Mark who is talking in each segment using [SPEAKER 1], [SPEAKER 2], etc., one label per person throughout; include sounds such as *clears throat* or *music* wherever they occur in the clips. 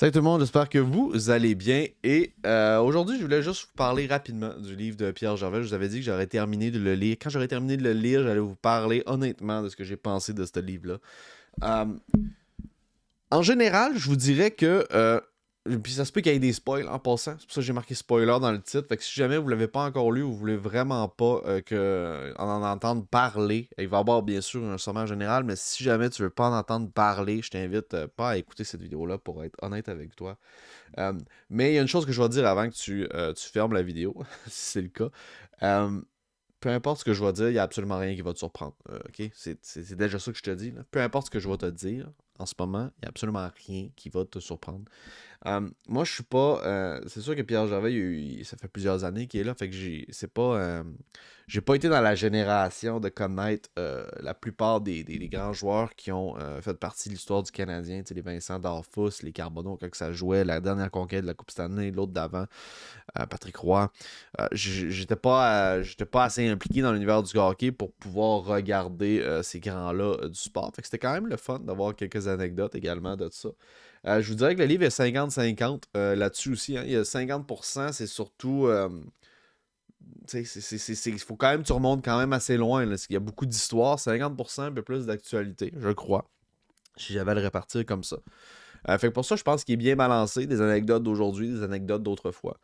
[SPEAKER 1] Salut tout le monde, j'espère que vous allez bien. Et euh, aujourd'hui, je voulais juste vous parler rapidement du livre de Pierre Gervais. Je vous avais dit que j'aurais terminé de le lire. Quand j'aurais terminé de le lire, j'allais vous parler honnêtement de ce que j'ai pensé de ce livre-là. Euh, en général, je vous dirais que euh, puis ça se peut qu'il y ait des spoils en passant. C'est pour ça que j'ai marqué spoiler dans le titre. Fait que si jamais vous l'avez pas encore lu ou vous voulez vraiment pas euh, que en, entendre parler, il va y avoir bien sûr un sommaire général, mais si jamais tu veux pas en entendre parler, je t'invite euh, pas à écouter cette vidéo-là pour être honnête avec toi. Euh, mais il y a une chose que je vais dire avant que tu, fermes la vidéo, *laughs* si c'est le cas. peu importe ce que je vais dire, il n'y a absolument rien qui va te surprendre. ok C'est déjà ça que je te dis. Peu importe ce que je vais te dire, en ce moment. Il n'y a absolument rien qui va te surprendre. Euh, moi, je suis pas. Euh, c'est sûr que Pierre Gervais, ça fait plusieurs années qu'il est là. Fait que j'ai. C'est pas. Euh, j'ai pas été dans la génération de connaître euh, la plupart des, grands joueurs qui ont euh, fait partie de l'histoire du Canadien, les Vincent Darfus, les Carbonneau, quand ça jouait, la dernière conquête de la Coupe Stanley, l'autre d'avant, euh, Patrick Roy. j'étais pas pas assez impliqué dans l'univers du hockey pour pouvoir regarder ces grands-là du sport. Fait c'était quand même le fun d'avoir quelques anecdotes également de ça. je vous dirais que le livre est 50-50 là-dessus aussi. Hein. Il y a 50%, c'est surtout il faut quand même, tu remontes quand même assez loin. Il y a beaucoup d'histoires, 50% un peu plus d'actualité, je crois. Si j'avais à le répartir comme ça. Euh, fait pour ça, je pense qu'il est bien balancé, des anecdotes d'aujourd'hui, des anecdotes d'autrefois.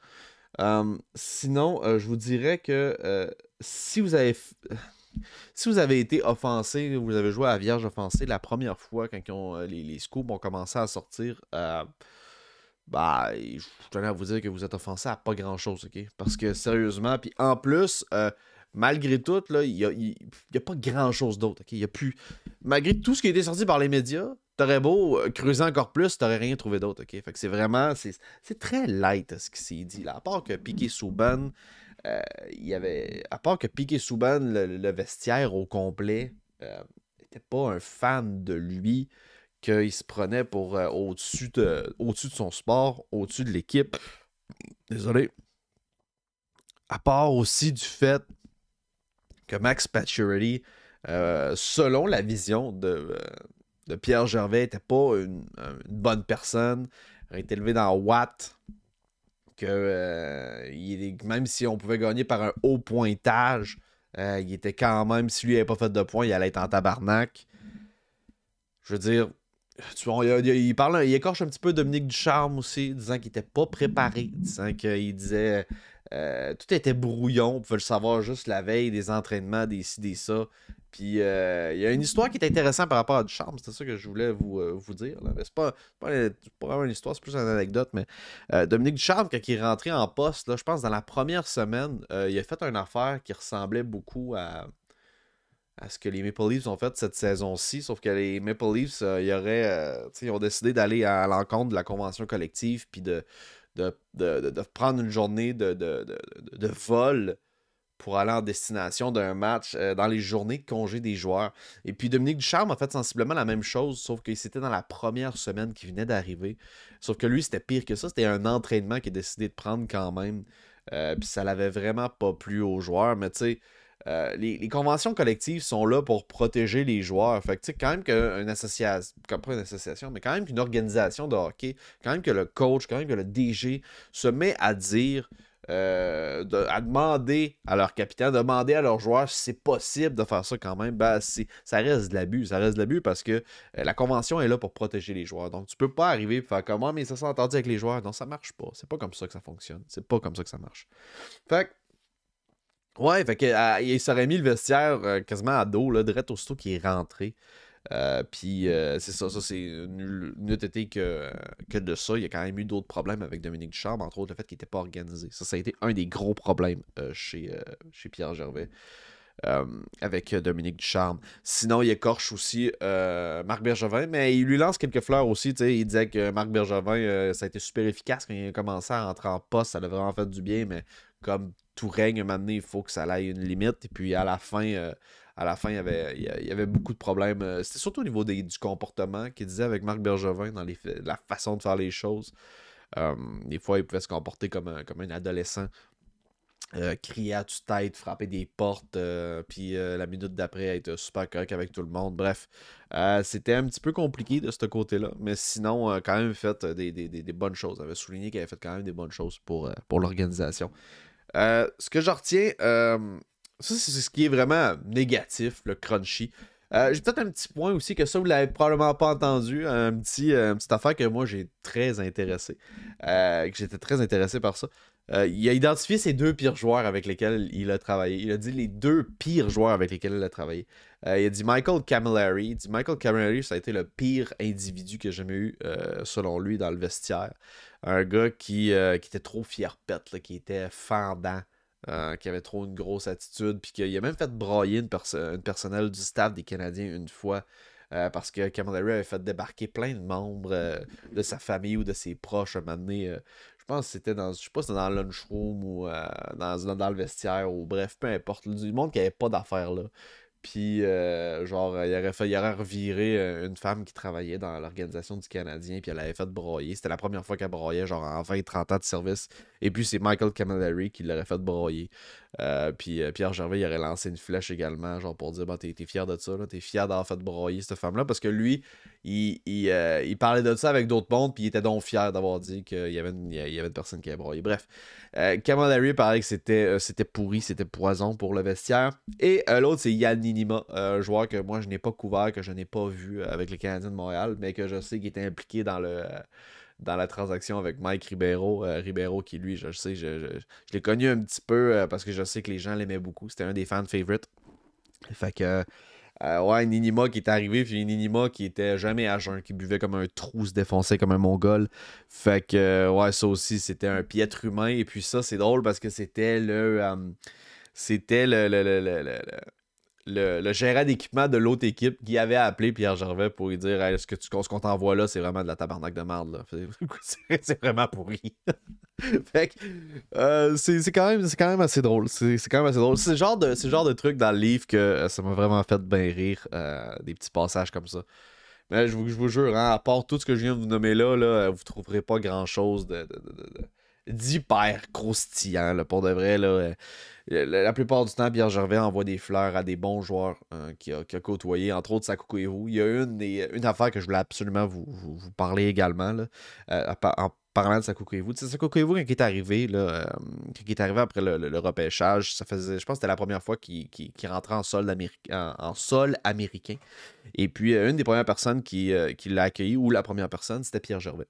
[SPEAKER 1] Euh, sinon, euh, je vous dirais que si vous avez. Si vous avez été offensé, vous avez joué à Vierge offensée la première fois quand les, scoops ont commencé à sortir, bah, je tenais à vous dire que vous êtes offensé à pas grand chose, ok? Parce que sérieusement, puis en plus, euh, malgré tout, là, il n'y a, pas grand chose d'autre, ok? a plus. Malgré tout ce qui a été sorti par les médias, t'aurais beau euh, creuser encore plus, t'aurais rien trouvé d'autre, ok? Fait que c'est vraiment. C'est très light ce qui s'est dit, là. À part que Piqué Souban, euh, il y avait. À part que Piqué Souban, le, vestiaire au complet, n'était pas un fan de lui qu'il se prenait pour euh, au-dessus de, son sport, au-dessus de l'équipe. Désolé. À part aussi du fait que Max Pacioretty, euh, selon la vision de, euh, de Pierre Gervais, n'était pas une, bonne personne, il a été élevé dans Watt, que même si on pouvait gagner par un haut pointage, il était quand même, si lui n'avait pas fait de points, il allait être en tabarnak. Je veux dire, tu vois, il, parle, il écorche un petit peu Dominique Ducharme aussi, disant qu'il était pas préparé, disant qu'il disait euh, tout était brouillon, on pouvait le savoir juste la veille des entraînements, des ci, des ça. Puis euh, il y a une histoire qui est intéressante par rapport à Ducharme, c'est ça que je voulais vous, euh, vous dire. C'est pas, pas, vraiment une histoire, c'est plus une anecdote, mais Dominique Ducharme, quand il est rentré en poste, je pense dans la première semaine, il a fait une affaire qui ressemblait beaucoup à à ce que les Maple Leafs ont fait cette saison-ci, sauf que les Maple Leafs, il euh, y aurait, euh, ils ont décidé d'aller à, l'encontre de la convention collective, puis de de, prendre une journée de, vol pour aller en destination d'un match euh, dans les journées de congé des joueurs. Et puis Dominique Ducharme a fait sensiblement la même chose, sauf que c'était dans la première semaine qui venait d'arriver. Sauf que lui, c'était pire que ça, c'était un entraînement qu'il a décidé de prendre quand même. puis ça l'avait vraiment pas plu aux joueurs, mais tu sais euh, les, conventions collectives sont là pour protéger les joueurs. Fait que, tu sais, quand même qu'une association, pas une association, mais quand même qu'une organisation de hockey, quand même que le coach, quand même que le DG se met à dire, euh, à demander à leur capitaine, demander à leurs joueurs si c'est possible de faire ça quand même, ben, ça reste de l'abus. Ça reste de l'abus parce que euh, la convention est là pour protéger les joueurs. Donc, tu peux pas arriver et faire comme, ah, mais ça s'est entendu avec les joueurs. Non, ça marche pas. C'est pas comme ça que ça fonctionne. C'est pas comme ça que ça marche. Fait que, Ouais, fait que, il s'aurait mis le vestiaire euh, quasiment à dos, là, direct aussitôt qu'il est rentré. Euh, puis euh, c'est ça, ça c'est nul, nul été que, que de ça. Il y a quand même eu d'autres problèmes avec Dominique Ducharme, entre autres le fait qu'il n'était pas organisé. Ça, ça a été un des gros problèmes chez, chez Pierre Gervais. avec Dominique Ducharme. Sinon, il écorche aussi Marc Bergevin, mais il lui lance quelques fleurs aussi. sais. Il disait que Marc Bergevin, ça a été super efficace quand il a commencé à entrer en poste. Ça l'a vraiment fait du bien, mais comme tout règne, maintenant il faut que ça aille une limite. Et puis à la fin, euh, à la fin, il y avait, il y avait beaucoup de problèmes. Euh, c'était surtout au niveau du comportement qu'il disait avec Marc Bergevin dans la façon de faire les choses. Euh, des fois, il pouvait se comporter comme un, comme un adolescent. crier à toute tête frapper des portes, puis la minute d'après être super correct avec tout le monde. Bref, c'était un petit peu compliqué de ce côté-là, mais sinon, quand même, fait des, des, des, bonnes choses. Il avait souligné qu'il avait fait quand même des bonnes choses pour, pour l'organisation. Euh, ce que j'en retiens, euh, ça, c'est ce qui est vraiment négatif, le crunchy. Euh, j'ai peut-être un petit point aussi que ça, vous l'avez probablement pas entendu, un petit, une petite affaire que moi j'ai très intéressé, que j'étais très intéressé par ça. Euh, il a identifié ses deux pires joueurs avec lesquels il a travaillé. Il a dit les deux pires joueurs avec lesquels il a travaillé. Euh, il a dit Michael Camilleri. Il dit Michael Camilleri, ça a été le pire individu que j'ai jamais eu, euh, selon lui, dans le vestiaire. Un gars qui, qui était trop fier qui était fendant. qui avait trop une grosse attitude, puis qu'il a même fait broyer une, personnel personnelle du staff des Canadiens une fois. parce que Camilleri avait fait débarquer plein de membres de sa famille ou de ses proches un moment je pense que c'était dans. Je sais pas dans le lunchroom ou euh, dans, dans, le vestiaire ou bref, peu importe. Du monde qui avait pas d'affaires là. Puis, euh, genre, il aurait, il reviré euh, une femme qui travaillait dans l'organisation du Canadien, puis elle avait fait broyer. C'était la première fois qu'elle broyait, genre en 20-30 ans de service. Et puis, c'est Michael Camilleri qui l'aurait fait broyer. Euh, puis euh, Pierre Gervais, il aurait lancé une flèche également, genre pour dire bah t'es, fier de ça, t'es fier d'avoir fait broyer cette femme-là, parce que lui, euh, il, parlait de ça avec d'autres mondes, puis il était donc fier d'avoir dit qu'il y avait une, il y avait personne qui avait broyé. Bref, Cameron Harry parlait que c'était, pourri, c'était poison pour le vestiaire. Et l'autre, c'est Yann un joueur que moi je n'ai pas couvert, que je n'ai pas vu avec les Canadiens de Montréal, mais que je sais qu'il était impliqué dans le dans la transaction avec Mike Ribeiro. Euh, Ribeiro qui, lui, je sais, je, je, l'ai connu un petit peu euh, parce que je sais que les gens l'aimaient beaucoup. C'était un des fans favorites. Fait que, euh, ouais, Ninima qui est arrivé, puis Ninima qui était jamais à qui buvait comme un trou, se défonçait comme un mongol. Fait que, ouais, ça aussi, c'était un piètre humain. Et puis ça, c'est drôle parce que c'était le... c'était le le, gérant d'équipement de l'autre équipe qui avait appelé Pierre Gervais pour lui dire ce que tu, ce qu'on t'envoie là, c'est vraiment de la tabarnak de merde. *laughs* c'est vraiment pourri. *laughs* fait euh, c'est quand, même, quand même assez drôle. C'est quand même assez genre de, genre de truc dans le livre que euh, ça m'a vraiment fait bien rire, euh, des petits passages comme ça. Mais je vous, vous jure, hein, à part tout ce que je viens de vous nommer là, vous ne trouverez pas grand-chose de d'hyper croustillant, pour de vrai. Euh, la plupart du temps, Pierre Gervais envoie des fleurs à des bons joueurs euh, qui qu'il a, côtoyés, entre autres Sakoko Il y a une, une affaire que je voulais absolument vous, vous, parler également, euh, en parlant de Sakoko C'est Sakoko qui quand il est arrivé, là, est arrivé après le, repêchage, ça faisait, je pense que c'était la première fois qu'il rentrait en sol, en sol, américain. Et puis, une des premières personnes qui, qui l'a accueilli, ou la première personne, c'était Pierre Gervais.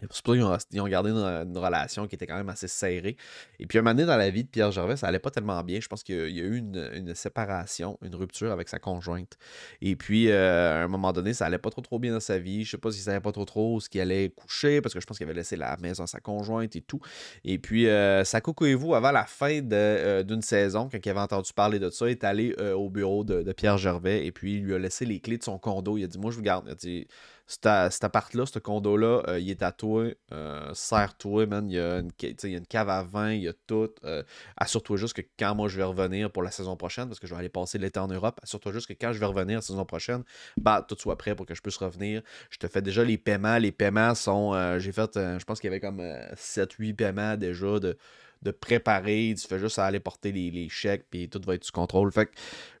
[SPEAKER 1] C'est pour ça qu'ils ont, gardé une, relation qui était quand même assez serrée. Et puis, un moment donné, dans la vie de Pierre Gervais, ça n'allait pas tellement bien. Je pense qu'il y a eu une, séparation, une rupture avec sa conjointe. Et puis, euh, à un moment donné, ça n'allait pas trop trop bien dans sa vie. Je sais pas s'il savait pas trop trop ce qu'il allait coucher, parce que je pense qu'il avait laissé la maison à sa conjointe et tout. Et puis, euh, Sakoko vous, avant la fin euh, d'une saison, quand il avait entendu parler de ça, est allé euh, au bureau de, de Pierre Gervais et puis il lui a laissé les clés de son condo. Il a dit Moi, je vous garde. Il dit cet appart-là, ce condo-là, euh, il est à toi, euh, toi man. Il y, a une, cave à vin, il y a tout. Euh, assure-toi juste que quand moi je vais revenir pour la saison prochaine, parce que je vais aller passer l'été en Europe, assure-toi juste que quand je vais revenir la saison prochaine, bah, tout soit prêt pour que je puisse revenir. Je te fais déjà les paiements. Les paiements sont. Euh, j'ai fait, je pense qu'il y avait comme 7-8 paiements déjà de de préparer. Tu fais juste aller porter les, chèques, puis tout va être sous contrôle. Fait que,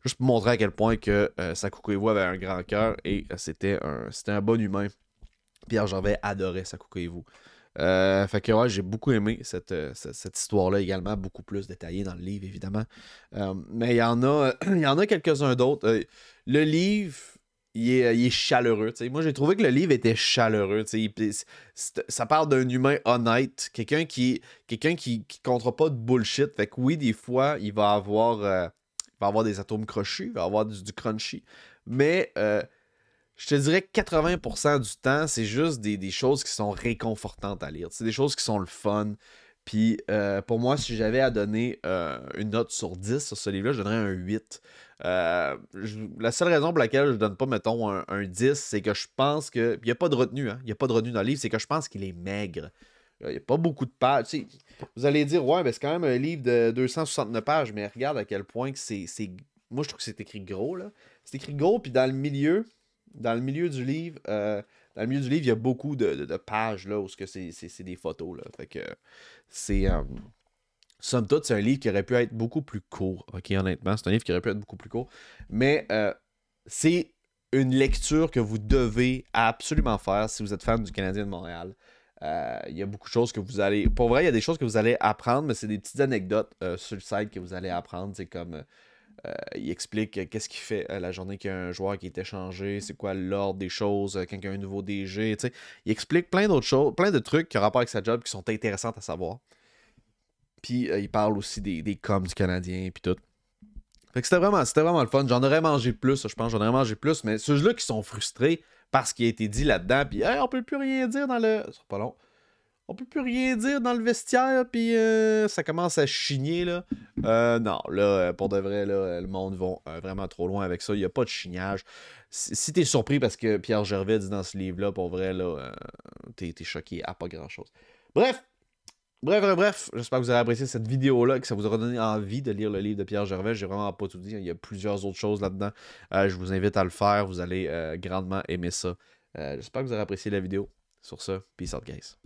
[SPEAKER 1] juste pour montrer à quel point que euh, avait un grand cœur et euh, c'était un, bon humain. Pierre Gervais adorait Sakukuevo. Euh, fait que ouais, j'ai beaucoup aimé euh, cette, histoire-là également, beaucoup plus détaillée dans le livre, évidemment. mais il y en a, *clears throat* il y en a quelques-uns d'autres. le livre, euh, il est, chaleureux. Moi, j'ai trouvé que le livre était chaleureux. ça parle d'un humain honnête, quelqu'un qui quelqu'un qui, qui comptera pas de bullshit. Fait que oui, des fois, il va avoir, euh, va avoir des atomes crochus, il va avoir du, crunchy. Mais euh, je te dirais que 80% du temps, c'est juste des, des, choses qui sont réconfortantes à lire. C'est des choses qui sont le fun. Puis euh, pour moi, si j'avais à donner euh, une note sur 10 sur ce livre-là, je donnerais un 8. Euh, la seule raison pour laquelle je donne pas, mettons, un, 10, c'est que je pense que. Il n'y a pas de retenue, hein. Il a pas de retenue dans le livre, c'est que je pense qu'il est maigre. Il n'y a pas beaucoup de pages. vous allez dire, ouais, mais c'est quand même un livre de 269 pages, mais regarde à quel point que c'est. Moi, je trouve que c'est écrit gros, là. C'est écrit gros, puis dans le milieu, dans le milieu du livre, euh, dans le milieu du livre, il y a beaucoup de, pages là, où c'est des photos. Là. Fait que c'est. Euh, somme toute, c'est un livre qui aurait pu être beaucoup plus court. Ok, honnêtement, c'est un livre qui aurait pu être beaucoup plus court. Mais euh, c'est une lecture que vous devez absolument faire si vous êtes fan du Canadien de Montréal. Euh, il y a beaucoup de choses que vous allez. Pour vrai, il y a des choses que vous allez apprendre, mais c'est des petites anecdotes sur le site que vous allez apprendre. C'est comme euh, il explique euh, qu'est-ce qu'il fait euh, la journée qu'il y a un joueur qui est échangé, c'est quoi l'ordre des choses, quand il y a un nouveau DG. Il explique plein d'autres choses, plein de trucs qui ont rapport avec sa job qui sont intéressantes à savoir. Puis il parle aussi des, des coms du Canadien, puis tout. Fait c'était vraiment, c'était vraiment le fun. J'en aurais mangé plus, je pense. J'en aurais mangé plus, mais ceux-là qui sont frustrés parce qu'il a été dit là-dedans, puis hey, on peut plus rien dire dans le. c'est pas long on peut plus rien dire dans le vestiaire, puis euh, ça commence à chigner, là. Euh, non, là, euh, pour de vrai, là, le monde va vraiment trop loin avec ça. Il n'y a pas de chignage. Si es surpris parce que Pierre Gervais dit dans ce livre-là, pour vrai, là, es t'es choqué à pas grand-chose. Bref, Bref, bref, j'espère que vous avez apprécié cette vidéo-là, que ça vous aura donné envie de lire le livre de Pierre Gervais. n'ai vraiment pas tout dit, hein. il y a plusieurs autres choses là-dedans. je vous invite à le faire, vous allez grandement aimer ça. j'espère que vous avez apprécié la vidéo. Sur ce, peace out, guys.